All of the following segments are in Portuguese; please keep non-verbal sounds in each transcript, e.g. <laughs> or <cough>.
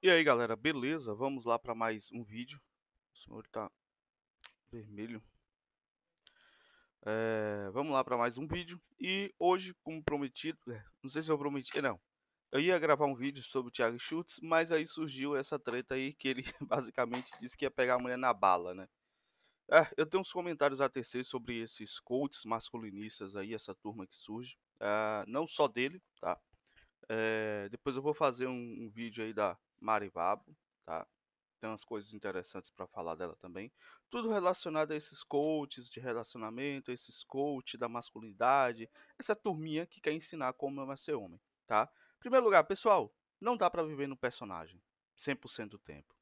E aí galera, beleza? Vamos lá para mais um vídeo. O senhor está vermelho. É, vamos lá para mais um vídeo. E hoje, como prometido, é, não sei se eu prometi, eh, não. Eu ia gravar um vídeo sobre o Thiago Schultz, mas aí surgiu essa treta aí que ele <laughs> basicamente disse que ia pegar a mulher na bala, né? É, eu tenho uns comentários a tecer sobre esses coaches masculinistas aí, essa turma que surge. É, não só dele, tá? É, depois eu vou fazer um, um vídeo aí da, Maribabo, tá? Tem umas coisas interessantes para falar dela também. Tudo relacionado a esses coaches de relacionamento, esses coaches da masculinidade, essa turminha que quer ensinar como é ser homem, tá? Em primeiro lugar, pessoal, não dá para viver no personagem 100% do tempo.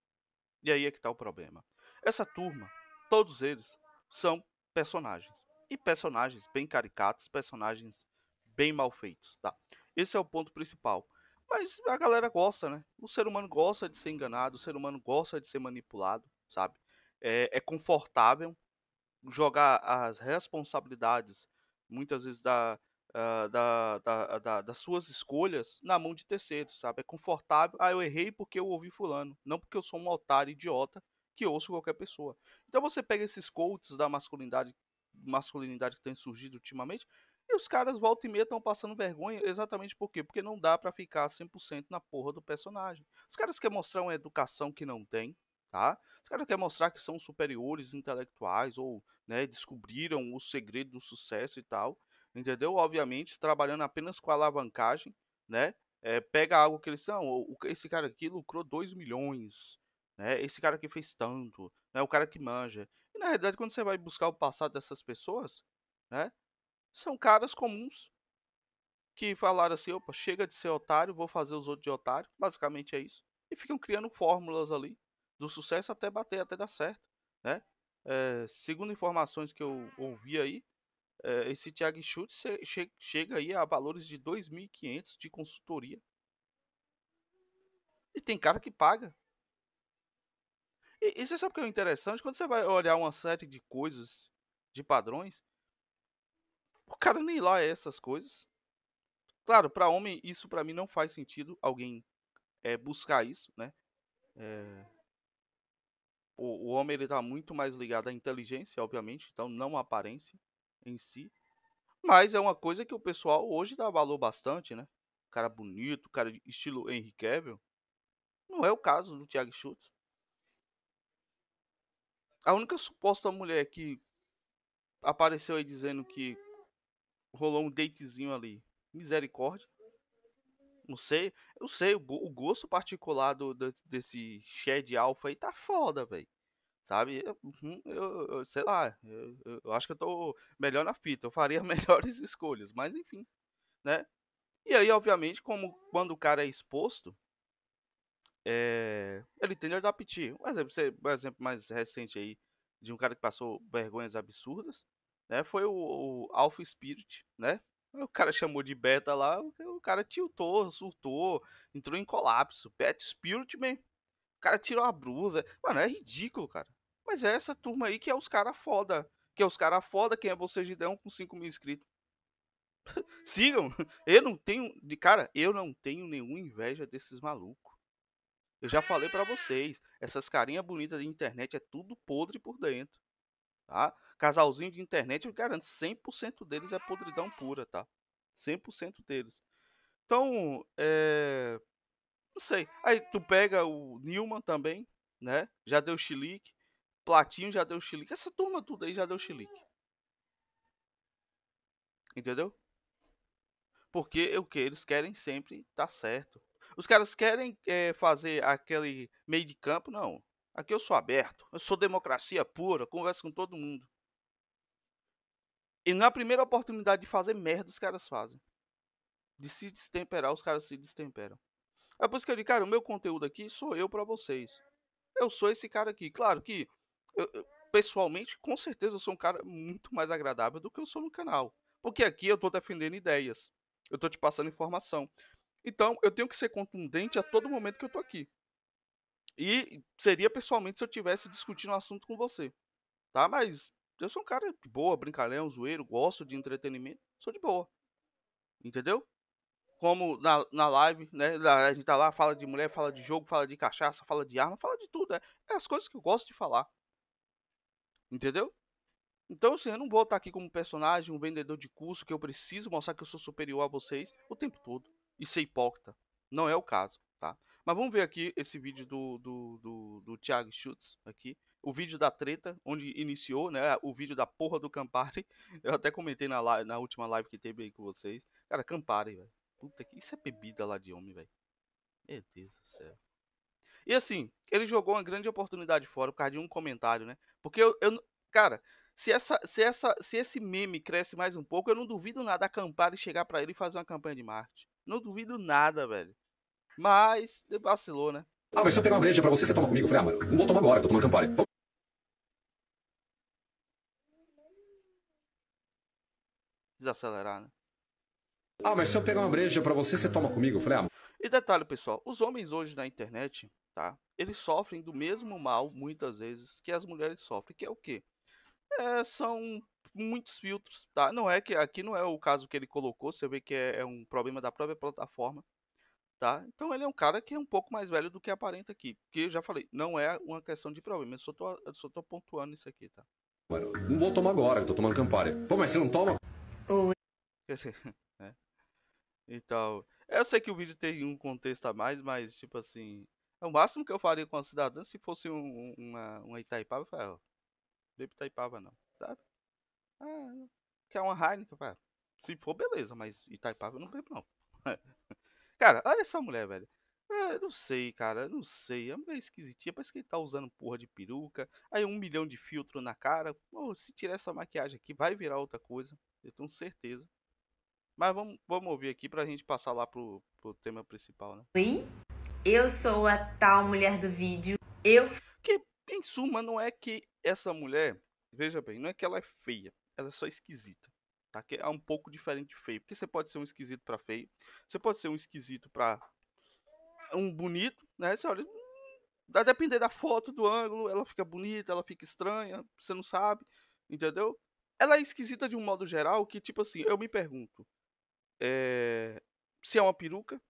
E aí é que tá o problema. Essa turma, todos eles são personagens. E personagens bem caricatos, personagens bem mal feitos, tá? Esse é o ponto principal. Mas a galera gosta, né? O ser humano gosta de ser enganado, o ser humano gosta de ser manipulado, sabe? É, é confortável jogar as responsabilidades, muitas vezes, da, uh, da, da, da, das suas escolhas na mão de terceiros, sabe? É confortável. Ah, eu errei porque eu ouvi Fulano, não porque eu sou um otário idiota que ouço qualquer pessoa. Então você pega esses coaches da masculinidade masculinidade que tem surgido ultimamente e os caras volta e meia estão passando vergonha, exatamente por quê? Porque não dá para ficar 100% na porra do personagem. Os caras querem mostrar uma educação que não tem, tá? Os caras querem mostrar que são superiores intelectuais ou, né, descobriram o segredo do sucesso e tal, entendeu? Obviamente, trabalhando apenas com alavancagem, né? É, pega algo que eles são, esse cara aqui lucrou 2 milhões, né? Esse cara que fez tanto, né? O cara que manja. E na realidade, quando você vai buscar o passado dessas pessoas, né? são caras comuns que falaram assim: opa, chega de ser otário, vou fazer os outros de otário. Basicamente é isso. E ficam criando fórmulas ali do sucesso até bater, até dar certo. Né? É, segundo informações que eu ouvi aí, é, esse Thiago Schultz che chega aí a valores de 2.500 de consultoria. E tem cara que paga. E, e você sabe o que é interessante? Quando você vai olhar uma série de coisas, de padrões, o cara nem lá é essas coisas. Claro, para homem isso para mim não faz sentido alguém é, buscar isso, né? É... O, o, homem ele tá muito mais ligado à inteligência, obviamente, então não à aparência em si. Mas é uma coisa que o pessoal hoje dá valor bastante, né? Cara bonito, cara estilo Henry Cavill. Não é o caso do Thiago Schultz. A única suposta mulher que apareceu aí dizendo que rolou um datezinho ali. Misericórdia. Não sei, eu sei, o, o gosto particular do, do, desse Shed Alpha aí tá foda, velho. Sabe? Eu, uhum, eu, eu, sei lá, eu, eu, acho que eu tô melhor na fita, eu faria <laughs> melhores escolhas, mas enfim, né? E aí, obviamente, como quando o cara é exposto, é, ele tende a adaptar. Um exemplo, um exemplo mais recente aí de um cara que passou vergonhas absurdas, né? Foi o, o Alpha Spirit, né? O cara chamou de beta lá, o cara tiltou, surtou, entrou em colapso. Beta Spirit, man. O cara tirou a blusa. Mano, é ridículo, cara. Mas é essa turma aí que é os cara foda. Que é os cara foda, quem é você, Gideão, com 5 mil inscritos. <laughs> Sigam. Eu não tenho. De cara, eu não tenho nenhuma inveja desses malucos. Eu já falei para vocês, essas carinhas bonitas de internet é tudo podre por dentro. Tá? Casalzinho de internet, eu garanto, 100% deles é podridão pura, tá? 100% deles. Então, é... Não sei. Aí tu pega o Newman também, né? Já deu chilique. Platinho já deu chilique. Essa turma tudo aí já deu chilique. Entendeu? Porque o que? Eles querem sempre tá certo. Os caras querem é, fazer aquele meio de campo, não. Aqui eu sou aberto, eu sou democracia pura, converso com todo mundo. E na é primeira oportunidade de fazer merda, os caras fazem. De se destemperar, os caras se destemperam. É por isso que eu digo, cara, o meu conteúdo aqui sou eu para vocês. Eu sou esse cara aqui. Claro que, eu, pessoalmente, com certeza eu sou um cara muito mais agradável do que eu sou no canal. Porque aqui eu tô defendendo ideias. Eu tô te passando informação. Então, eu tenho que ser contundente a todo momento que eu tô aqui. E seria pessoalmente se eu tivesse discutindo o um assunto com você. Tá? Mas eu sou um cara de boa, brincalhão, zoeiro, gosto de entretenimento, sou de boa. Entendeu? Como na, na live, né? A gente tá lá, fala de mulher, fala de jogo, fala de cachaça, fala de arma, fala de tudo. É, é as coisas que eu gosto de falar. Entendeu? Então, assim, eu não vou estar tá aqui como personagem, um vendedor de curso, que eu preciso mostrar que eu sou superior a vocês o tempo todo. E ser hipócrita. Não é o caso, tá? Mas vamos ver aqui esse vídeo do, do, do, do Thiago Schutz aqui. O vídeo da treta, onde iniciou, né? O vídeo da porra do Campari. <laughs> Eu até comentei na, live, na última live que teve aí com vocês. Cara, Campari, velho. Puta que. Isso é bebida lá de homem, velho. Meu Deus do céu. E assim, ele jogou uma grande oportunidade fora por causa de um comentário, né? Porque eu. eu cara, se, essa, se, essa, se esse meme cresce mais um pouco, eu não duvido nada a Campari chegar para ele e fazer uma campanha de marketing. Não duvido nada, velho. Mas vacilou, né? Ah, mas se eu pegar uma breja pra você, você toma comigo? Eu ah, não vou tomar agora, tô tomando Campari. Desacelerar, né? Ah, mas se eu pegar uma breja pra você, você toma comigo? Eu ah, E detalhe, pessoal, os homens hoje na internet, tá? Eles sofrem do mesmo mal, muitas vezes, que as mulheres sofrem, que é o quê? É, são muitos filtros, tá? Não é que aqui não é o caso que ele colocou, você vê que é, é um problema da própria plataforma, tá? Então ele é um cara que é um pouco mais velho do que aparenta aqui, porque eu já falei, não é uma questão de problema, eu só tô, eu só tô pontuando isso aqui, tá? Mano, não vou tomar agora, eu tô tomando Campari. Pô, mas você não toma? Oi. Quer <laughs> dizer, é. Então, eu sei que o vídeo tem um contexto a mais, mas tipo assim, é o máximo que eu faria com a cidadã se fosse um, uma, uma Itaipava, eu falei, ó, bebe Itaipava não, sabe? Tá? Ah, quer uma Heineken, Se for, beleza, mas Itaipava eu não bebo não. <laughs> Cara, olha essa mulher, velho. É, não sei, cara, não sei. A mulher é esquisitinha, parece que ele tá usando porra de peruca. Aí um milhão de filtro na cara. Pô, se tirar essa maquiagem aqui, vai virar outra coisa. Eu tenho certeza. Mas vamos, vamos ouvir aqui pra gente passar lá pro, pro tema principal, né? Oi, eu sou a tal mulher do vídeo. Eu. Que, em suma, não é que essa mulher, veja bem, não é que ela é feia, ela é só esquisita. Tá? Que é um pouco diferente de feio. Porque você pode ser um esquisito para feio. Você pode ser um esquisito para um bonito, né? Você olha, hum, a depender da foto, do ângulo, ela fica bonita, ela fica estranha, você não sabe, entendeu? Ela é esquisita de um modo geral que, tipo assim, eu me pergunto é... se é uma peruca,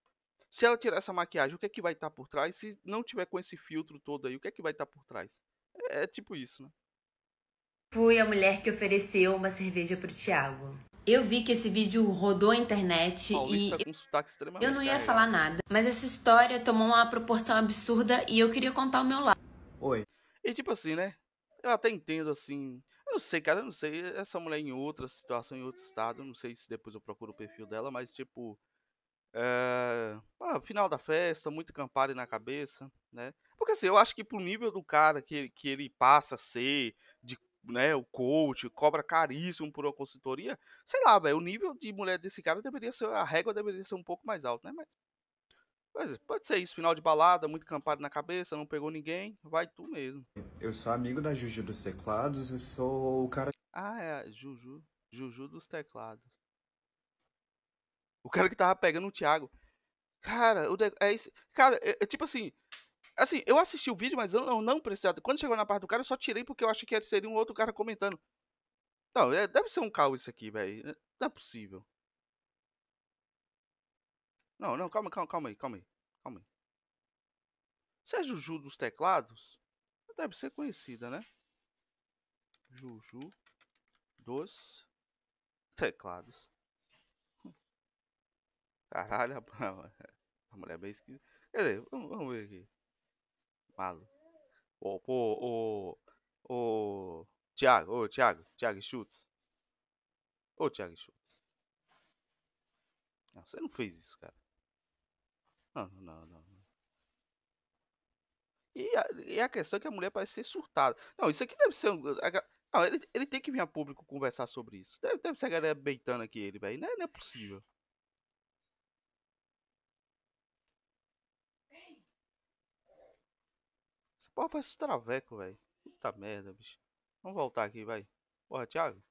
se ela tirar essa maquiagem, o que é que vai estar tá por trás? Se não tiver com esse filtro todo aí, o que é que vai estar tá por trás? É, é tipo isso, né? Fui a mulher que ofereceu uma cerveja pro Thiago. Eu vi que esse vídeo rodou a internet Paulista e um eu não ia falar nada. Mas essa história tomou uma proporção absurda e eu queria contar o meu lado. Oi. E tipo assim, né? Eu até entendo assim. Eu não sei, cara, eu não sei. Essa mulher em outra situação, em outro estado. Eu não sei se depois eu procuro o perfil dela, mas tipo. É... Ah, final da festa, muito Campari na cabeça, né? Porque assim, eu acho que pro nível do cara que, que ele passa a ser, de né, o coach cobra caríssimo por uma consultoria, sei lá, velho, o nível de mulher desse cara deveria ser, a régua deveria ser um pouco mais alta, né? Mas, mas é, pode ser isso, final de balada, muito campado na cabeça, não pegou ninguém, vai tu mesmo. Eu sou amigo da Juju dos teclados e sou o cara. Ah, é, Juju. Juju dos teclados. O cara que tava pegando o Thiago. Cara, o de... é esse... cara, é, é, tipo assim, Assim, eu assisti o vídeo, mas eu não, não prestei Quando chegou na parte do cara, eu só tirei porque eu achei que seria um outro cara comentando. Não, é, deve ser um caos isso aqui, velho. Não é possível. Não, não, calma, calma, calma aí, calma aí. Calma aí. Se é Juju dos teclados, deve ser conhecida, né? Juju dos teclados. Caralho, <laughs> a mulher é bem esquisita. Quer dizer, vamos ver aqui. Malo. Ô, pô, ô. Ô. Thiago, ô, Thiago, Thiago Schultz. Ô, Thiago Schultz. Não, você não fez isso, cara. Não, não, não. não. E a, e a questão é que a mulher parece ser surtada. Não, isso aqui deve ser. Um, não, ele, ele tem que vir a público conversar sobre isso. Deve, deve ser a galera beitando aqui ele, velho. Não, é, não é possível. Porra, esse traveco, velho. Puta merda, bicho. Vamos voltar aqui, vai. Porra, Thiago.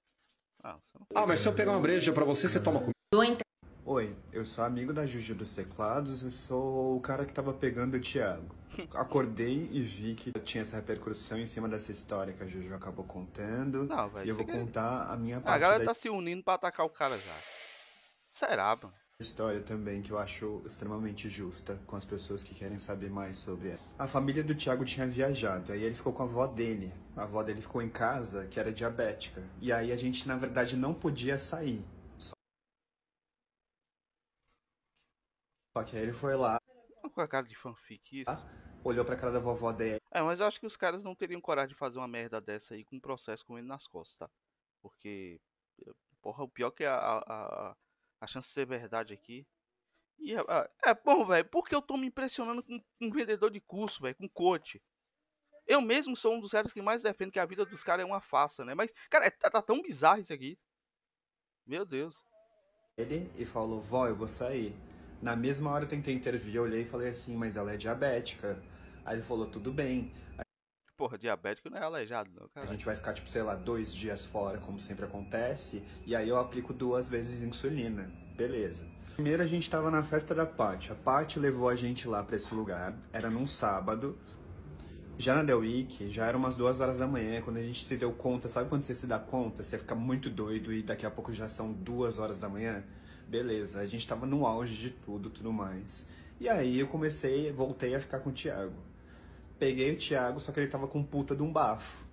Ah, não... ah, mas se eu pegar uma breja pra você, você toma comigo. Oi, eu sou amigo da Juju dos Teclados e sou o cara que tava pegando o Thiago. <laughs> Acordei e vi que tinha essa repercussão em cima dessa história que a Juju acabou contando. Não, véio, e eu vou quer... contar a minha parte. A galera da... tá se unindo pra atacar o cara já. Será, mano? história também que eu acho extremamente justa com as pessoas que querem saber mais sobre ela. A família do Tiago tinha viajado, aí ele ficou com a avó dele. A avó dele ficou em casa, que era diabética. E aí a gente, na verdade, não podia sair. Só que aí ele foi lá. Com a cara de fanfic, isso. Tá? Olhou pra cara da vovó dele. É, mas eu acho que os caras não teriam coragem de fazer uma merda dessa aí com um processo com ele nas costas, tá? Porque. Porra, o pior que é a, a, a a chance de ser verdade aqui. E é, ah, é bom, velho, porque eu tô me impressionando com, um vendedor de curso, velho, com coach. Eu mesmo sou um dos caras que mais defende que a vida dos caras é uma farsa, né? Mas, cara, é, tá, tá, tão bizarro isso aqui. Meu Deus. Ele e falou, vó, eu vou sair. Na mesma hora eu tentei intervir, eu olhei e falei assim, mas ela é diabética. Aí ele falou, tudo bem porra, diabético não é aleijado, não, cara. A gente vai ficar, tipo, sei lá, dois dias fora, como sempre acontece, e aí eu aplico duas vezes insulina. Beleza. Primeiro a gente tava na festa da Paty. A Paty levou a gente lá para esse lugar. Era num sábado. Já na The Week, já eram umas duas horas da manhã, quando a gente se deu conta, sabe quando você se dá conta? Você fica muito doido e daqui a pouco já são duas horas da manhã? Beleza, a gente tava no auge de tudo, tudo mais. E aí eu comecei, voltei a ficar com o Thiago. Peguei o Thiago, só que ele tava com puta de um bafo.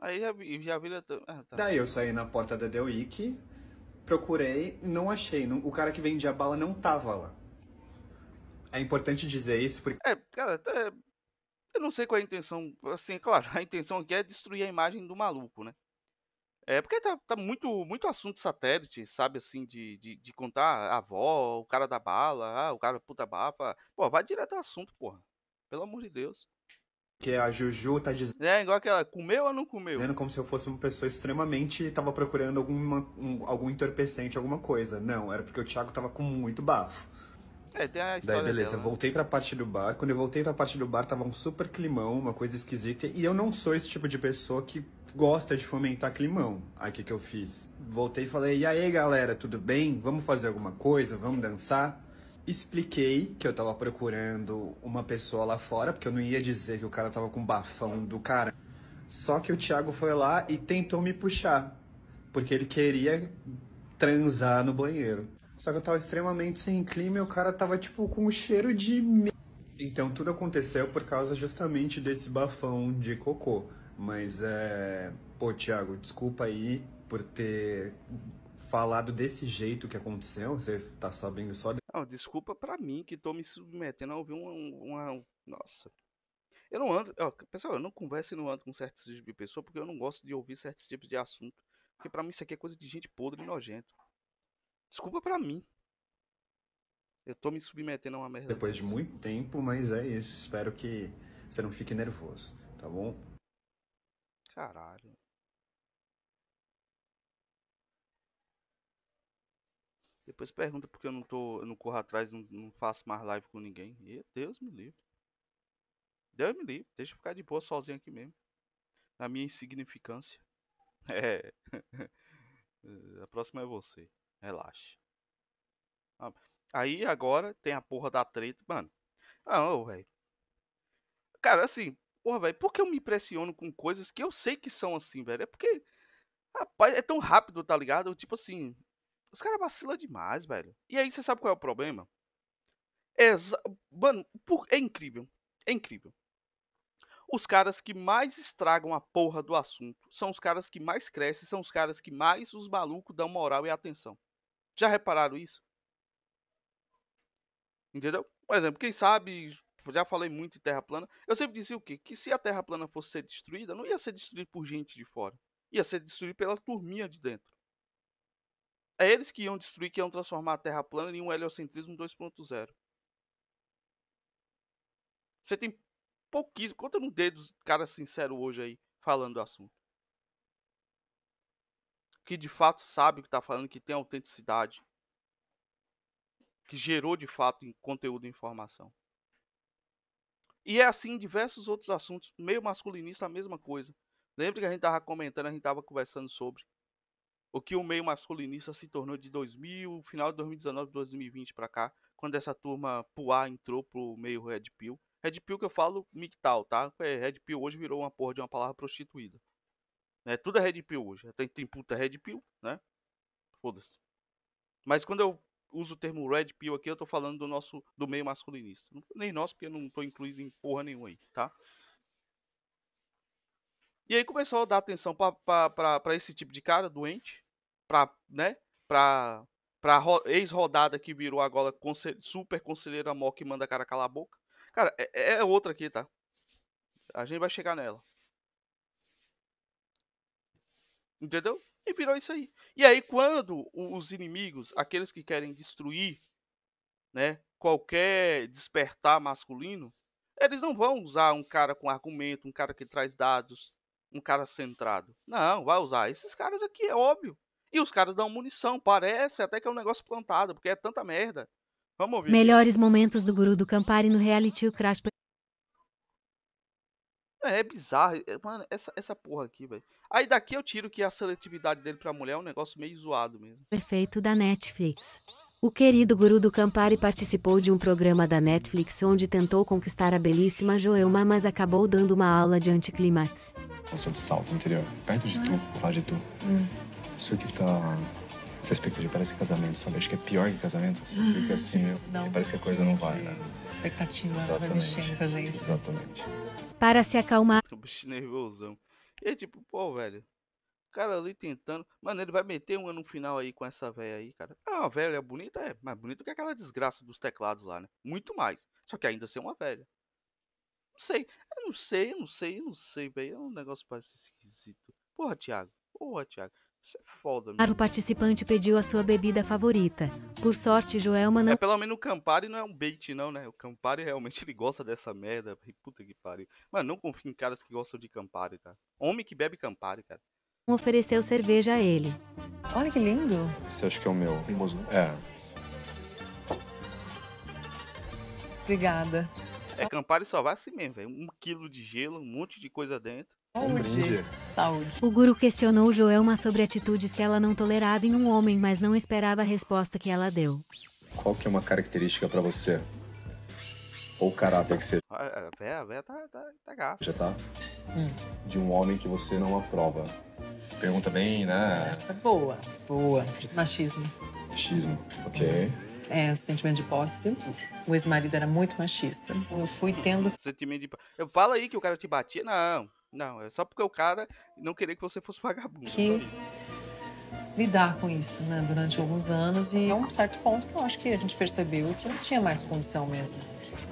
Aí já, já vira. Né, ah, tá. Daí eu saí na porta da The Week, procurei, não achei. Não, o cara que vendia bala não tava lá. É importante dizer isso porque. É, cara, até, eu não sei qual é a intenção. Assim, é claro, <laughs> a intenção aqui é destruir a imagem do maluco, né? É, porque tá, tá, muito, muito assunto satélite, sabe, assim, de, de, de, contar a avó, o cara da bala, ah, o cara puta bapa. Pô, vai direto ao assunto, porra. Pelo amor de Deus. Que a Juju tá dizendo. É, igual aquela, comeu ou não comeu? Dizendo como se eu fosse uma pessoa extremamente. tava procurando alguma, um, algum entorpecente, alguma coisa. Não, era porque o Thiago tava com muito bafo. É, tem a história Daí, beleza, dela, né? voltei pra parte do bar. Quando eu voltei pra parte do bar, tava um super climão, uma coisa esquisita. E eu não sou esse tipo de pessoa que gosta de fomentar climão. Aí, o que, que eu fiz? Voltei e falei, e aí, galera, tudo bem? Vamos fazer alguma coisa? Vamos dançar? Expliquei que eu tava procurando uma pessoa lá fora, porque eu não ia dizer que o cara tava com bafão do cara. Só que o Thiago foi lá e tentou me puxar, porque ele queria transar no banheiro. Só que eu tava extremamente sem clima e o cara tava, tipo, com um cheiro de. Então tudo aconteceu por causa justamente desse bafão de cocô. Mas é. Pô, Thiago, desculpa aí por ter falado desse jeito que aconteceu. Você tá sabendo só. De... Não, desculpa para mim que tô me submetendo a ouvir uma. uma... Nossa. Eu não ando. Ó, pessoal, eu não converso e não ando com certos tipos de pessoa porque eu não gosto de ouvir certos tipos de assunto. Porque pra mim isso aqui é coisa de gente podre e nojento. Desculpa para mim. Eu tô me submetendo a uma merda. Depois dessa. de muito tempo, mas é isso. Espero que você não fique nervoso, tá bom? Caralho. Depois pergunta porque eu não tô. Eu não corro atrás, não, não faço mais live com ninguém. E Deus me livre. Deus me livre. Deixa eu ficar de boa sozinho aqui mesmo. Na minha insignificância. <laughs> É. <laughs> a próxima é você relaxa. Ah, aí agora tem a porra da treta, mano. Ah, ô, velho. Cara, assim, porra, velho, por que eu me impressiono com coisas que eu sei que são assim, velho? É porque, rapaz, é tão rápido, tá ligado? Tipo assim, os caras vacilam demais, velho. E aí, você sabe qual é o problema? É, mano, é incrível. É incrível. Os caras que mais estragam a porra do assunto são os caras que mais crescem, são os caras que mais os malucos dão moral e atenção. Já repararam isso? Entendeu? Por exemplo, quem sabe, já falei muito de terra plana. Eu sempre dizia o quê? Que se a terra plana fosse ser destruída, não ia ser destruída por gente de fora. Ia ser destruída pela turminha de dentro. É eles que iam destruir, que iam transformar a terra plana em um heliocentrismo 2.0. Você tem pouquíssimo. Conta no dedo, cara sincero hoje aí, falando do assunto que de fato sabe o que está falando, que tem autenticidade, que gerou de fato conteúdo e informação. E é assim em diversos outros assuntos, meio masculinista a mesma coisa. Lembra que a gente estava comentando, a gente estava conversando sobre o que o meio masculinista se tornou de 2000, final de 2019, 2020 para cá, quando essa turma puar entrou pro meio Red Pill. Red Pill que eu falo MGTOW, tá? É, Red Pill hoje virou uma porra de uma palavra prostituída. Né? Tudo é Red Pill hoje. Tem, tem puta Red Pill, né? Foda-se. Mas quando eu uso o termo Red Pill aqui, eu tô falando do nosso do meio masculinista. Nem nosso, porque eu não tô incluído em porra nenhuma aí, tá? E aí começou a dar atenção para esse tipo de cara doente, pra, né, pra, pra ex-rodada que virou agora consel super conselheira mó que manda a cara calar a boca. Cara, é, é outra aqui, tá? A gente vai chegar nela. Entendeu? E virou isso aí. E aí, quando os inimigos, aqueles que querem destruir, né, qualquer despertar masculino, eles não vão usar um cara com argumento, um cara que traz dados, um cara centrado. Não, vai usar esses caras aqui, é óbvio. E os caras dão munição, parece até que é um negócio plantado, porque é tanta merda. Vamos ouvir. Melhores momentos do Guru do Campari no reality o Crash é, bizarro. É, mano, essa, essa porra aqui, velho. Aí daqui eu tiro que a seletividade dele pra mulher é um negócio meio zoado mesmo. Perfeito da Netflix. O querido guru do Campari participou de um programa da Netflix onde tentou conquistar a belíssima Joelma, mas acabou dando uma aula de anticlimax. Eu sou de salto interior, perto de ah. tu, lá de tu. Hum. Isso aqui tá essa expectativa parece casamento, sabe? Acho que é pior que casamento. Você fica assim, ah, assim não, parece que a coisa não vai, né? Expectativa Exatamente. vai mexendo com a gente. Exatamente. Para se acalmar. O bicho nervosão. E é tipo, pô, velho. O cara ali tentando. Mano, ele vai meter um ano final aí com essa velha aí, cara. Ah, uma velha bonita é. Mais bonita que aquela desgraça dos teclados lá, né? Muito mais. Só que ainda ser assim, é uma velha. Não sei. Eu não sei, eu não sei, eu não sei, velho. É um negócio parece esquisito. Porra, Thiago. Porra, Thiago. Isso é foda, mano. O participante pediu a sua bebida favorita. Por sorte, Joelma não. É pelo menos o Campari não é um bait, não, né? O Campari realmente <laughs> ele gosta dessa merda. Puta que pariu. Mano, não confie em caras que gostam de Campari, tá? Homem que bebe Campari, cara. Ofereceu cerveja a ele. Olha que lindo. Você acha que é o meu? É. Obrigada. É, Campari só vai assim mesmo, velho. Um quilo de gelo, um monte de coisa dentro. Saúde. Saúde. O guru questionou Joelma sobre atitudes que ela não tolerava em um homem, mas não esperava a resposta que ela deu. Qual que é uma característica para você? Ou caráter que você. Até ah, a é, véia tá, tá, tá gasta. Já tá? Hum. De um homem que você não aprova. Pergunta bem, né? Essa é boa, boa. Machismo. Machismo, ok. É, sentimento de posse. O ex-marido era muito machista. Eu fui tendo. Sentimento de posse. Eu falo aí que o cara te batia. Não. Não, é só porque o cara não queria que você fosse <laughs> vagabundo. Que... É lidar com isso, né, durante alguns anos e a é um certo ponto que eu acho que a gente percebeu que não tinha mais condição mesmo.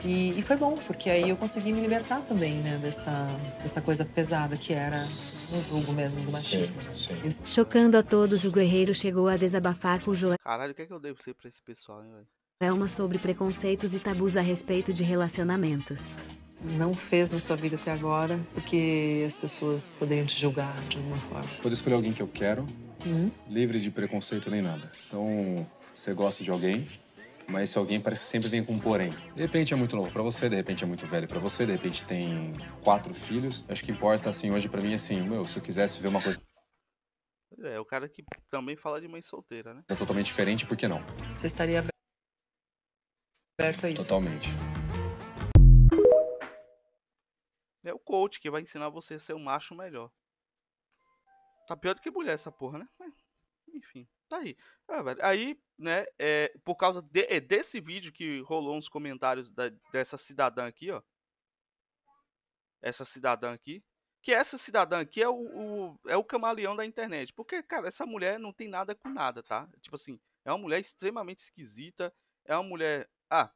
E, e foi bom, porque aí eu consegui me libertar também, né, dessa, dessa coisa pesada que era o jogo mesmo do machismo. Sim, sim. Chocando a todos, o guerreiro chegou a desabafar com Joel. Caralho, o que é que eu devo ser pra esse pessoal, hein, velho? É uma sobre preconceitos e tabus a respeito de relacionamentos não fez na sua vida até agora, porque as pessoas poderiam te julgar de alguma forma. Poder escolher alguém que eu quero, uhum. livre de preconceito nem nada. Então, você gosta de alguém, mas esse alguém parece que sempre vem com um porém. De repente é muito novo para você, de repente é muito velho para você, de repente tem quatro filhos. Acho que importa, assim, hoje para mim, assim, meu, se eu quisesse ver uma coisa... É, o cara que também fala de mãe solteira, né? É totalmente diferente, por que não? Você estaria aberto a isso? Totalmente. É o coach que vai ensinar você a ser um macho melhor. Tá pior do que mulher essa porra, né? enfim, tá aí. Ah, aí, né, é, por causa de, é desse vídeo que rolou uns comentários da, dessa cidadã aqui, ó. Essa cidadã aqui. Que essa cidadã aqui é o, o, é o camaleão da internet. Porque, cara, essa mulher não tem nada com nada, tá? Tipo assim, é uma mulher extremamente esquisita. É uma mulher. Ah.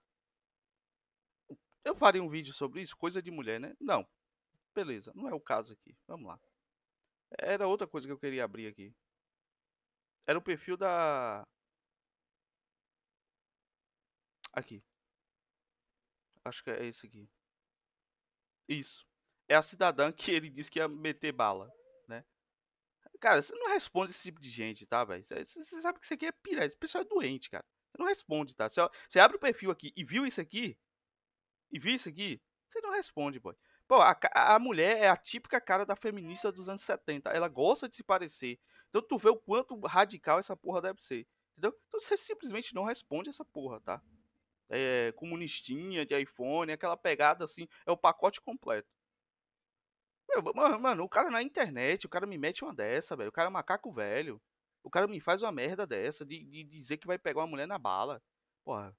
Eu faria um vídeo sobre isso? Coisa de mulher, né? Não, Beleza, não é o caso aqui. Vamos lá. Era outra coisa que eu queria abrir aqui. Era o perfil da... Aqui. Acho que é esse aqui. Isso. É a cidadã que ele disse que ia meter bala, né? Cara, você não responde esse tipo de gente, tá, velho? Você sabe que isso aqui é pirar. Esse pessoal é doente, cara. Você não responde, tá? Você abre o perfil aqui e viu isso aqui, e viu isso aqui, você não responde, boy. Pô, a, a, mulher é a típica cara da feminista dos anos 70. Ela gosta de se parecer. Então tu vê o quanto radical essa porra deve ser. Entendeu? Então você simplesmente não responde essa porra, tá? É, comunistinha de iPhone, aquela pegada assim, é o pacote completo. Meu, mano, mano, o cara na internet, o cara me mete uma dessa, velho. O cara é macaco velho. O cara me faz uma merda dessa de, de dizer que vai pegar uma mulher na bala. Porra,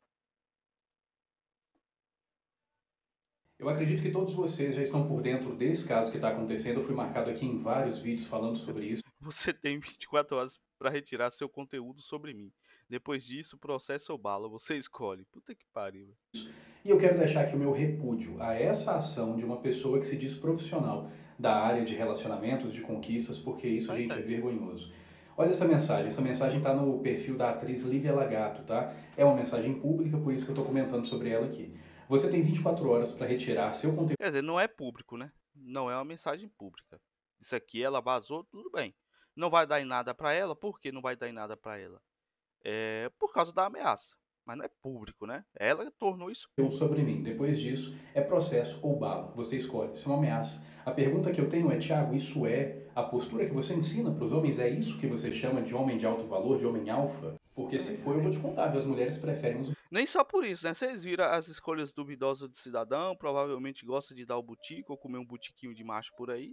Eu acredito que todos vocês já estão por dentro desse caso que está acontecendo. Eu fui marcado aqui em vários vídeos falando sobre isso. Você tem 24 horas para retirar seu conteúdo sobre mim. Depois disso, processo ou bala, você escolhe. Puta que pariu. E eu quero deixar aqui o meu repúdio a essa ação de uma pessoa que se diz profissional da área de relacionamentos, de conquistas, porque isso, Mas gente, é, é vergonhoso. Olha essa mensagem. Essa mensagem está no perfil da atriz Lívia Lagato, tá? É uma mensagem pública, por isso que eu estou comentando sobre ela aqui. Você tem 24 horas para retirar seu conteúdo. Quer dizer, não é público, né? Não é uma mensagem pública. Isso aqui ela vazou, tudo bem. Não vai dar em nada para ela, por que não vai dar em nada para ela? É por causa da ameaça. Mas não é público, né? Ela tornou isso. Eu sobre mim. Depois disso, é processo ou bala. Você escolhe. Isso é uma ameaça. A pergunta que eu tenho é, Tiago, isso é a postura que você ensina para os homens? É isso que você chama de homem de alto valor, de homem alfa? Porque se for, eu vou te contar, viu? As mulheres preferem os. Nem só por isso, né? Vocês viram as escolhas duvidosas de cidadão, provavelmente gosta de dar o butico ou comer um butiquinho de macho por aí.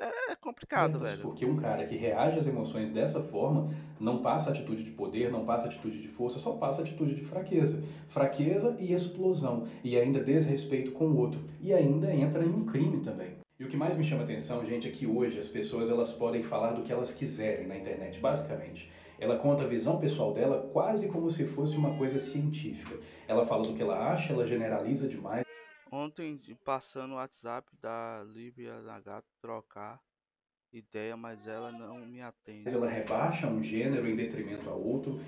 É, é complicado, é, velho. Porque um cara que reage às emoções dessa forma não passa atitude de poder, não passa atitude de força, só passa atitude de fraqueza. Fraqueza e explosão. E ainda desrespeito com o outro. E ainda entra em um crime também. E o que mais me chama atenção, gente, é que hoje as pessoas elas podem falar do que elas quiserem na internet, basicamente. Ela conta a visão pessoal dela quase como se fosse uma coisa científica. Ela fala do que ela acha, ela generaliza demais. Ontem, passando o WhatsApp da Líbia Nagato trocar ideia, mas ela não me atende. Ela rebaixa um gênero em detrimento a outro.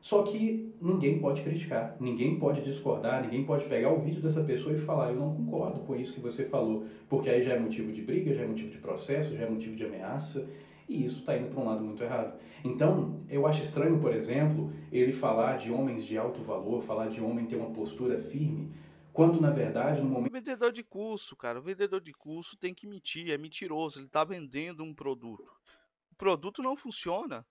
Só que ninguém pode criticar, ninguém pode discordar, ninguém pode pegar o vídeo dessa pessoa e falar: Eu não concordo com isso que você falou, porque aí já é motivo de briga, já é motivo de processo, já é motivo de ameaça. E isso está indo para um lado muito errado. Então, eu acho estranho, por exemplo, ele falar de homens de alto valor, falar de homem ter uma postura firme, quando na verdade no momento. vendedor de curso, cara, o vendedor de curso tem que mentir, é mentiroso, ele está vendendo um produto. O produto não funciona,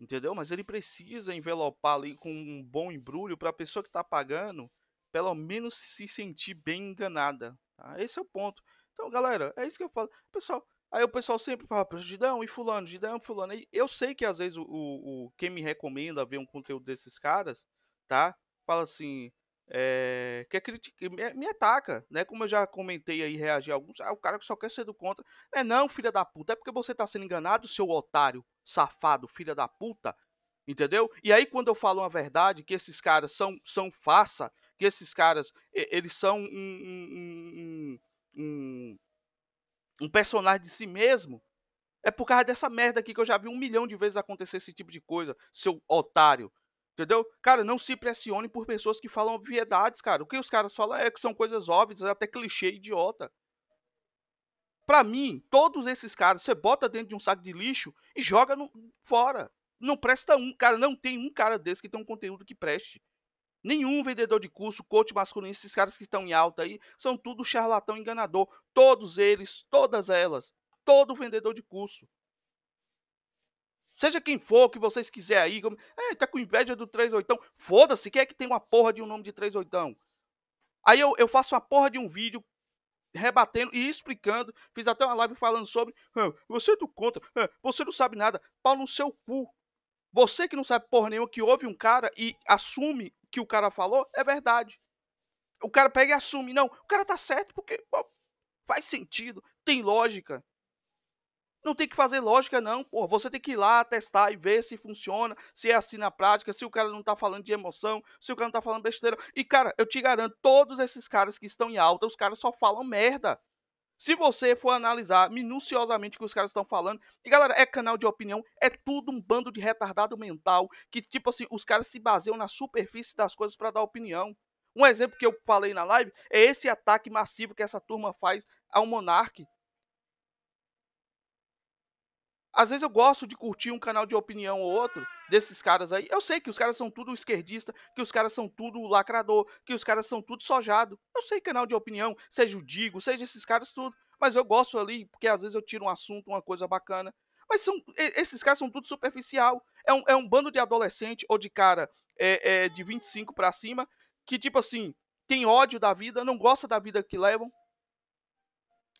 entendeu? Mas ele precisa envelopar ali com um bom embrulho para a pessoa que está pagando, pelo menos se sentir bem enganada. Tá? Esse é o ponto. Então, galera, é isso que eu falo. Pessoal, Aí o pessoal sempre fala, Gidão e fulano, Gidão e fulano. eu sei que às vezes o, o, quem me recomenda ver um conteúdo desses caras, tá? Fala assim, é, quer criticar, me, me, ataca, né? Como eu já comentei aí, reagir a alguns, ah, o cara que só quer ser do contra. É não, filha da puta, é porque você tá sendo enganado, seu otário, safado, filha da puta. Entendeu? E aí quando eu falo uma verdade, que esses caras são, são faça, que esses caras, eles são um, um, um, um um personagem de si mesmo, é por causa dessa merda aqui que eu já vi um milhão de vezes acontecer esse tipo de coisa, seu otário. Entendeu? Cara, não se pressione por pessoas que falam obviedades, cara. O que os caras falam é que são coisas óbvias, é até clichê idiota. Pra mim, todos esses caras, você bota dentro de um saco de lixo e joga no, fora. Não presta um, cara, não tem um cara desse que tem um conteúdo que preste. Nenhum vendedor de curso, coach masculino, esses caras que estão em alta aí, são tudo charlatão enganador. Todos eles, todas elas, todo vendedor de curso. Seja quem for que vocês quiserem aí, como, é, tá com inveja do 38. Foda-se, quem é que tem uma porra de um nome de 38? Aí eu, eu faço uma porra de um vídeo rebatendo e explicando. Fiz até uma live falando sobre. Você é do contra, você não sabe nada. Pau no seu cu. Você que não sabe porra nenhuma que ouve um cara e assume que o cara falou, é verdade. O cara pega e assume. Não, o cara tá certo porque pô, faz sentido, tem lógica. Não tem que fazer lógica, não, porra. Você tem que ir lá testar e ver se funciona, se é assim na prática, se o cara não tá falando de emoção, se o cara não tá falando besteira. E, cara, eu te garanto, todos esses caras que estão em alta, os caras só falam merda se você for analisar minuciosamente o que os caras estão falando, e galera, é canal de opinião, é tudo um bando de retardado mental, que tipo assim, os caras se baseiam na superfície das coisas para dar opinião. Um exemplo que eu falei na live é esse ataque massivo que essa turma faz ao monarque às vezes eu gosto de curtir um canal de opinião ou outro desses caras aí. Eu sei que os caras são tudo esquerdista, que os caras são tudo lacrador, que os caras são tudo sojado. Eu sei canal de opinião, seja o Digo, seja esses caras tudo. Mas eu gosto ali, porque às vezes eu tiro um assunto, uma coisa bacana. Mas são, esses caras são tudo superficial. É um, é um bando de adolescente ou de cara é, é, de 25 para cima que, tipo assim, tem ódio da vida, não gosta da vida que levam,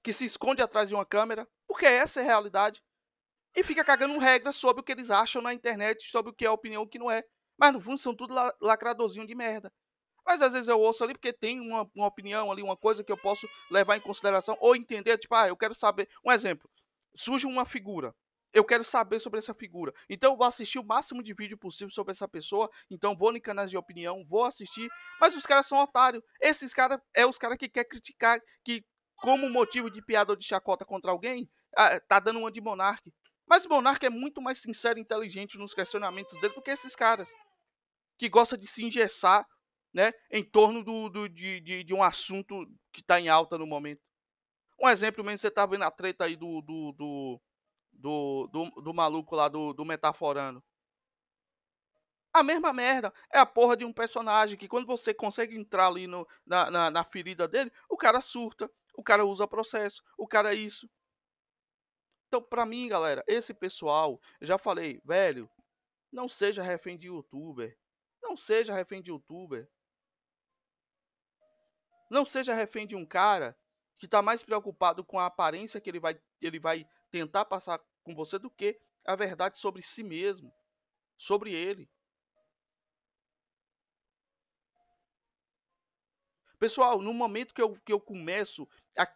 que se esconde atrás de uma câmera, porque essa é a realidade e fica cagando regras sobre o que eles acham na internet, sobre o que é opinião e o que não é. Mas no fundo são tudo lacradorzinho de merda. Mas às vezes eu ouço ali porque tem uma, uma opinião ali, uma coisa que eu posso levar em consideração ou entender, tipo, ah, eu quero saber. Um exemplo, surge uma figura, eu quero saber sobre essa figura. Então eu vou assistir o máximo de vídeo possível sobre essa pessoa. Então vou em canais de opinião, vou assistir. Mas os caras são otários. Esses caras é os caras que quer criticar, que como motivo de piada ou de chacota contra alguém, ah, tá dando uma de monarque. Mas o Monarca é muito mais sincero e inteligente nos questionamentos dele do que esses caras. Que gosta de se engessar né, em torno do, do de, de, de, um assunto que está em alta no momento. Um exemplo mesmo, você tá vendo a treta aí do do, do, do, do, do maluco lá, do, do metaforando. A mesma merda. É a porra de um personagem que quando você consegue entrar ali no, na, na, na ferida dele, o cara surta, o cara usa processo, o cara é isso, então, para mim, galera, esse pessoal, já falei, velho, não seja refém de youtuber. Não seja refém de youtuber. Não seja refém de um cara que está mais preocupado com a aparência que ele vai, ele vai tentar passar com você do que a verdade sobre si mesmo, sobre ele. Pessoal, no momento que eu, que eu começo a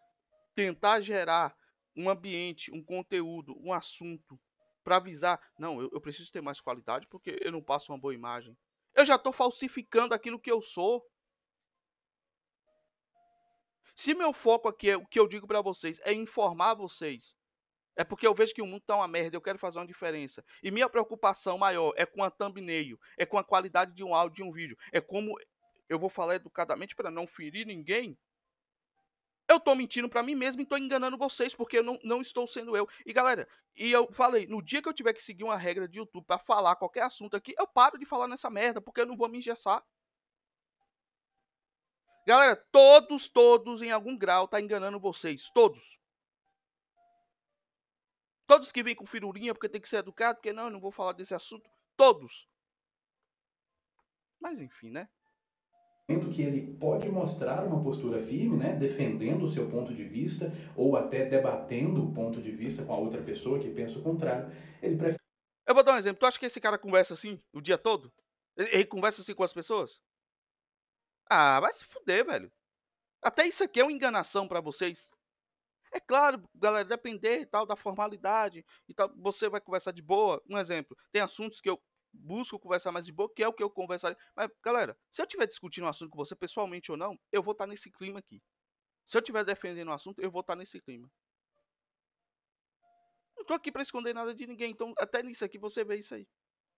tentar gerar um ambiente, um conteúdo, um assunto para avisar, não, eu, eu, preciso ter mais qualidade porque eu não passo uma boa imagem. Eu já estou falsificando aquilo que eu sou. Se meu foco aqui é o que eu digo para vocês, é informar vocês, é porque eu vejo que o mundo tá uma merda, eu quero fazer uma diferença. E minha preocupação maior é com a thumbnail, é com a qualidade de um áudio, de um vídeo, é como eu vou falar educadamente para não ferir ninguém, eu tô mentindo para mim mesmo e tô enganando vocês, porque eu não, não estou sendo eu. E galera, e eu falei, no dia que eu tiver que seguir uma regra de YouTube para falar qualquer assunto aqui, eu paro de falar nessa merda, porque eu não vou me engessar. Galera, todos, todos, em algum grau, tá enganando vocês. Todos. Todos que vêm com firulinha porque tem que ser educado, porque não, eu não vou falar desse assunto. Todos. Mas enfim, né? que ele pode mostrar uma postura firme, né, defendendo o seu ponto de vista ou até debatendo o ponto de vista com a outra pessoa que pensa o contrário, ele prefere. Eu vou dar um exemplo. Tu acha que esse cara conversa assim o dia todo? Ele conversa assim com as pessoas? Ah, vai se fuder, velho. Até isso aqui é uma enganação para vocês. É claro, galera, depender e tal da formalidade e tal, você vai conversar de boa. Um exemplo, tem assuntos que eu busco conversar mais de boa, que é o que eu conversaria Mas, galera, se eu estiver discutindo um assunto com você pessoalmente ou não, eu vou estar tá nesse clima aqui. Se eu estiver defendendo o um assunto, eu vou estar tá nesse clima. Não tô aqui para esconder nada de ninguém, então até nisso aqui você vê isso aí.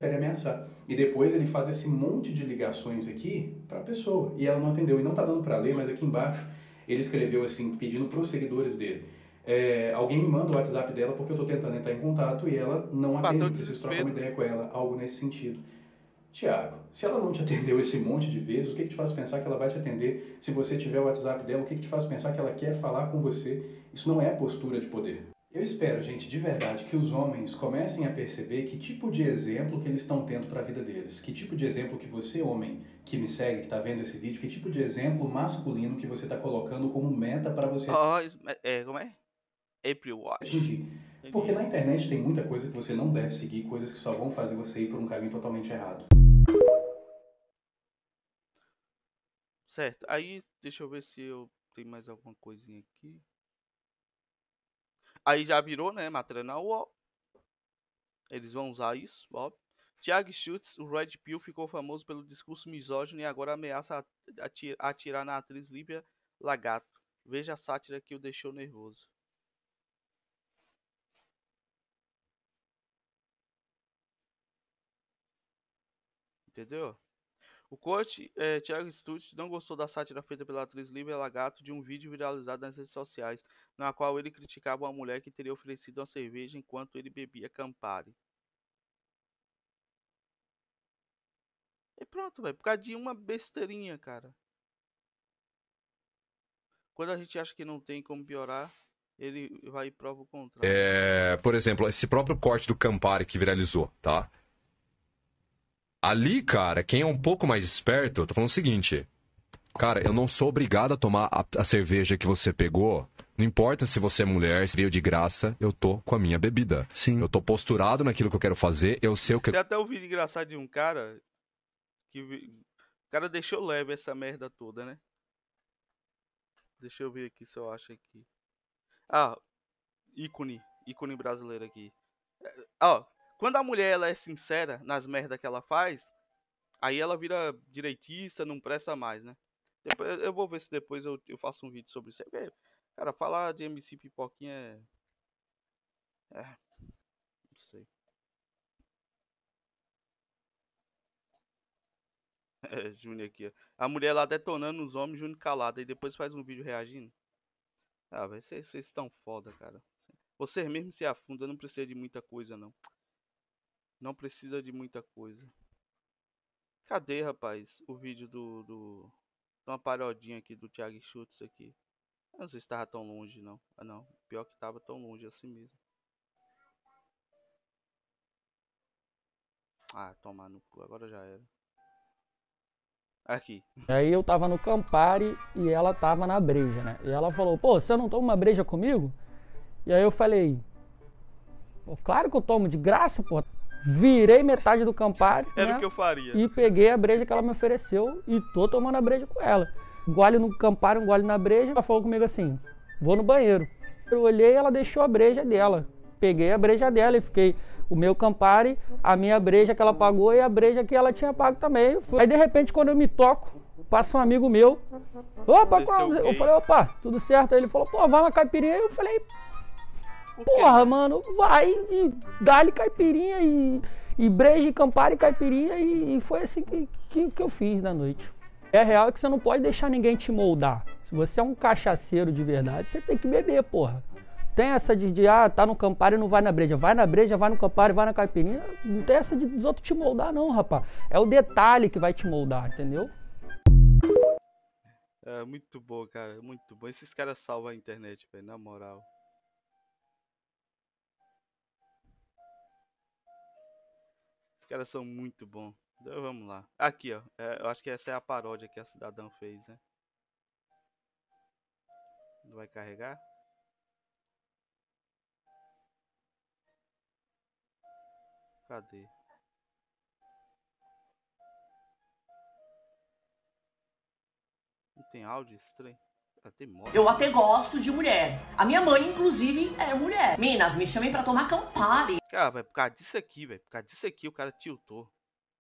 É, ele ameaçar. E depois ele faz esse monte de ligações aqui para a pessoa. E ela não atendeu. E não tá dando para ler, mas aqui embaixo ele escreveu assim, pedindo para os seguidores dele é, alguém me manda o WhatsApp dela porque eu estou tentando entrar em contato e ela não atendeu. atende. Preciso trocar uma ideia com ela, algo nesse sentido. Tiago, se ela não te atendeu esse monte de vezes, o que, que te faz pensar que ela vai te atender? Se você tiver o WhatsApp dela, o que, que te faz pensar que ela quer falar com você? Isso não é postura de poder. Eu espero, gente, de verdade, que os homens comecem a perceber que tipo de exemplo que eles estão tendo para a vida deles. Que tipo de exemplo que você, homem, que me segue, que está vendo esse vídeo, que tipo de exemplo masculino que você está colocando como meta para você. oh, é, como é? April Watch. Entendi. Porque na internet tem muita coisa que você não deve seguir, coisas que só vão fazer você ir por um caminho totalmente errado. Certo. Aí, deixa eu ver se eu tenho mais alguma coisinha aqui. Aí já virou, né? Matéria na UOL. Eles vão usar isso, ó. Tiago Schultz, o Red Pill, ficou famoso pelo discurso misógino e agora ameaça atirar na atriz Líbia Lagato. Veja a sátira que o deixou nervoso. Entendeu? O coach é, Thiago Stutz não gostou da sátira feita pela atriz Lívia Lagato de um vídeo viralizado nas redes sociais, na qual ele criticava uma mulher que teria oferecido uma cerveja enquanto ele bebia Campari. E pronto, velho. Por causa de uma besteirinha, cara. Quando a gente acha que não tem como piorar, ele vai e prova o contrário. É, por exemplo, esse próprio corte do Campari que viralizou, tá? Ali, cara, quem é um pouco mais esperto, eu tô falando o seguinte. Cara, eu não sou obrigado a tomar a, a cerveja que você pegou. Não importa se você é mulher, se veio de graça, eu tô com a minha bebida. Sim. Eu tô posturado naquilo que eu quero fazer, eu sei o que... Tem até um vídeo engraçado de um cara que... O cara deixou leve essa merda toda, né? Deixa eu ver aqui se eu acho aqui. Ah, ícone. Ícone brasileiro aqui. É, ó, ah, quando a mulher ela é sincera nas merdas que ela faz, aí ela vira direitista, não presta mais, né? Depois, eu vou ver se depois eu, eu faço um vídeo sobre isso. Porque, cara, falar de MC Pipoquinha é... É. Não sei. <laughs> É, Júnior aqui, ó. A mulher lá detonando os homens, Júnior calada. E depois faz um vídeo reagindo. Ah, vocês estão foda, cara. Vocês mesmo se afundam, não precisa de muita coisa, não. Não precisa de muita coisa. Cadê, rapaz, o vídeo do... do... Tem uma parodinha aqui do Thiago Schultz aqui. Eu não sei se estava tão longe, não. Ah, não. Pior que estava tão longe assim mesmo. Ah, tomar no cu. Agora já era. Aqui. Aí eu tava no Campari e ela tava na breja, né? E ela falou, pô, você não toma uma breja comigo? E aí eu falei, pô, claro que eu tomo, de graça, pô virei metade do Campari. Era né? o que eu faria. E peguei a breja que ela me ofereceu e tô tomando a breja com ela. Gole no Campari, um gole na breja. Ela falou comigo assim: vou no banheiro. Eu olhei ela deixou a breja dela. Peguei a breja dela e fiquei o meu Campari, a minha breja que ela pagou e a breja que ela tinha pago também. Aí de repente, quando eu me toco, passa um amigo meu. Opa, qual? Eu falei, opa, tudo certo? Aí ele falou, pô, vai uma caipirinha. Eu falei, Porra, mano, vai e dá-lhe caipirinha e, e breja, campari, caipirinha e, e foi assim que, que, que eu fiz na noite. É real que você não pode deixar ninguém te moldar. Se você é um cachaceiro de verdade, você tem que beber, porra. Tem essa de, de ah, tá no campari e não vai na breja. Vai na breja, vai no campari, vai na caipirinha. Não tem essa de dos outros te moldar, não, rapaz. É o detalhe que vai te moldar, entendeu? É, muito bom, cara. Muito bom. Esses caras salvam a internet, velho. Na moral. caras são muito bons. Então vamos lá. Aqui, ó. É, eu acho que essa é a paródia que a Cidadão fez, né? Não vai carregar? Cadê? Não tem áudio estranho? Tá, Eu até gosto de mulher. A minha mãe, inclusive, é mulher. Minas, me chamem para tomar Campari. Cara, vai por causa disso aqui, velho. Por causa disso aqui, o cara tiltou.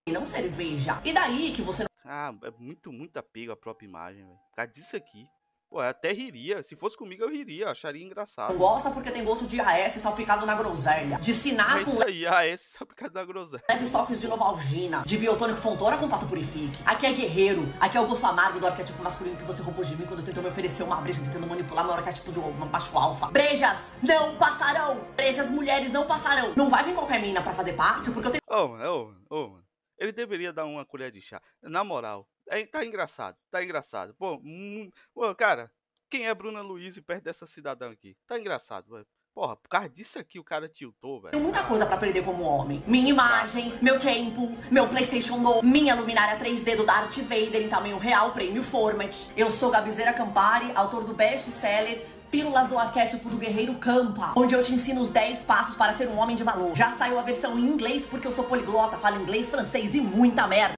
E não cerveja. E daí que você não... Ah, é muito, muito apego à própria imagem, velho. Por causa disso aqui. Pô, até riria. Se fosse comigo, eu riria. Acharia engraçado. Gosta porque tem gosto de AS salpicado na groselha. De sinaco. É isso aí, AS salpicado na groselha. Leve estoques de novalgina. De biotônico fontora com pato purifique. Aqui é guerreiro. Aqui é o gosto amargo do arquétipo masculino que você roubou de mim quando tentou me oferecer uma breja, tentando manipular meu arquétipo de uma macho alfa. Brejas não passarão. Brejas mulheres não passarão. Não vai vir qualquer mina pra fazer parte porque eu tenho. Ô, oh, ô, oh, ô. Oh. Ele deveria dar uma colher de chá. Na moral, é, tá engraçado, tá engraçado. Pô, hum, pô, cara, quem é Bruna Luiz e perto dessa cidadã aqui? Tá engraçado, velho. Porra, por causa disso aqui o cara tiltou, velho. Tem muita coisa para perder como homem. Minha imagem, meu tempo, meu Playstation Go, minha luminária 3D do Darth Vader em tamanho real, prêmio Format. Eu sou Gabizeira Campari, autor do best-seller Pílulas do Arquétipo do Guerreiro Campa, onde eu te ensino os 10 passos para ser um homem de valor. Já saiu a versão em inglês porque eu sou poliglota, falo inglês, francês e muita merda.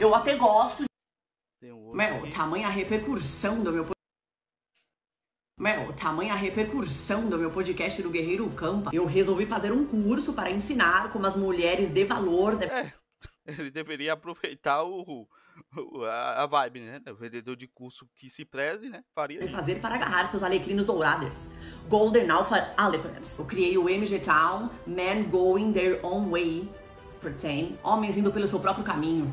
Eu até gosto meu, tamanha repercussão do meu meu, tamanha repercussão do meu podcast do Guerreiro Campa, eu resolvi fazer um curso para ensinar como as mulheres de valor. De... É, <laughs> ele deveria aproveitar o, o a, a, vibe, né? O vendedor de curso que se preze, né? Faria. Fazer para agarrar seus alecrinos dourados. Golden Alpha Alecrinos. Eu criei o MG Town, Men Going Their Own Way. Pretend, homens indo pelo seu próprio caminho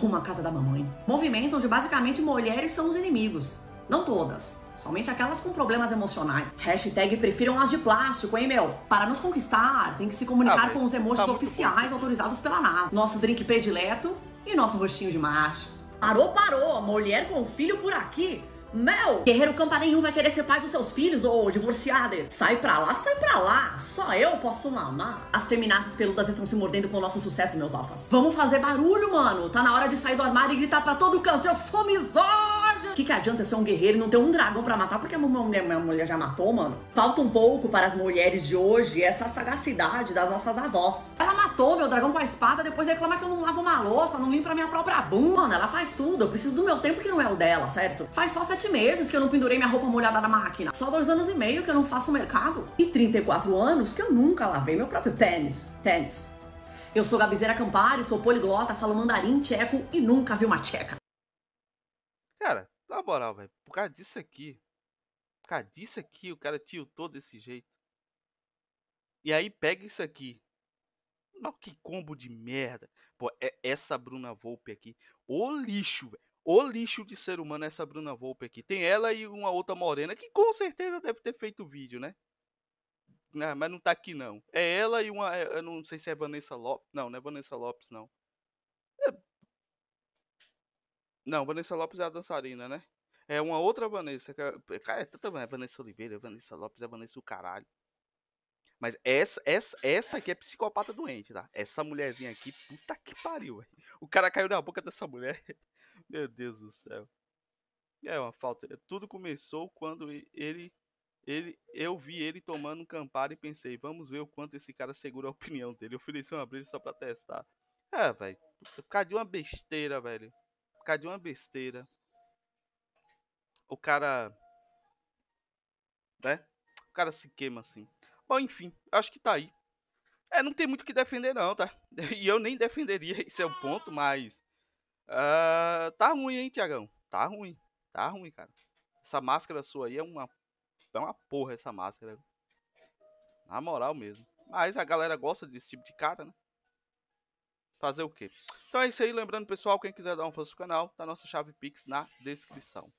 rumo à casa da mamãe. Movimento onde basicamente mulheres são os inimigos. Não todas, somente aquelas com problemas emocionais. Hashtag prefiram as de plástico, hein, meu? Para nos conquistar, tem que se comunicar ah, com os emojis tá oficiais autorizados pela NASA. Nosso drink predileto e nosso rostinho de macho. Parou, parou! Mulher com filho por aqui Mel! Guerreiro campa nenhum vai querer ser pai dos seus filhos ou divorciada. Sai pra lá, sai pra lá. Só eu posso mamar. As feminazes peludas estão se mordendo com o nosso sucesso, meus alfas. Vamos fazer barulho, mano. Tá na hora de sair do armário e gritar pra todo canto. Eu sou misógino! que, que adianta eu ser um guerreiro e não ter um dragão para matar? Porque a minha mulher, minha mulher já matou, mano. Falta um pouco para as mulheres de hoje essa sagacidade das nossas avós. Ela matou meu dragão com a espada, depois reclama que eu não lavo uma louça, não limpo a minha própria bunda. Mano, ela faz tudo. Eu preciso do meu tempo que não é o dela, certo? Faz só sete meses que eu não pendurei minha roupa molhada na máquina. Só dois anos e meio que eu não faço mercado. E 34 anos que eu nunca lavei meu próprio tênis. Tênis. Eu sou Gabizeira Campari, sou poliglota, falo mandarim, tcheco e nunca vi uma tcheca. Cara, na moral, velho, por causa disso aqui. Por causa disso aqui, o cara tiltou desse jeito. E aí pega isso aqui. Não, que combo de merda. Pô, é essa Bruna Volpe aqui. O lixo, velho. O lixo de ser humano é essa Bruna Volpe aqui. Tem ela e uma outra morena que com certeza deve ter feito o vídeo, né? Ah, mas não tá aqui não. É ela e uma. É, eu não sei se é Vanessa Lopes. Não, não é Vanessa Lopes, não. Não, Vanessa Lopes é a dançarina, né? É uma outra Vanessa. É, é, cara, é tanta Vanessa, é Vanessa Oliveira, Vanessa Lopes, é Vanessa o caralho. Mas essa, essa, essa aqui é psicopata doente, tá? Essa mulherzinha aqui, puta que pariu, véio. O cara caiu na boca dessa mulher. <laughs> Meu Deus do céu. É uma falta. Tudo começou quando ele, ele, eu vi ele tomando um campari e pensei, vamos ver o quanto esse cara segura a opinião dele. Eu ofereci uma brilha só pra testar. É, velho. Por causa de uma besteira, velho causa de uma besteira, o cara. Né? O cara se queima assim. Bom, enfim, acho que tá aí. É, não tem muito o que defender, não, tá? <laughs> E eu nem defenderia, <laughs> esse é o ponto, mas. Uh, tá ruim, hein, Tiagão? Tá ruim. Tá ruim, cara. Essa máscara sua aí é uma. É uma porra essa máscara. Na moral mesmo. Mas a galera gosta desse tipo de cara, né? fazer o quê? Então é isso aí. Lembrando, pessoal, quem quiser dar um passo no canal, tá a nossa chave Pix na descrição.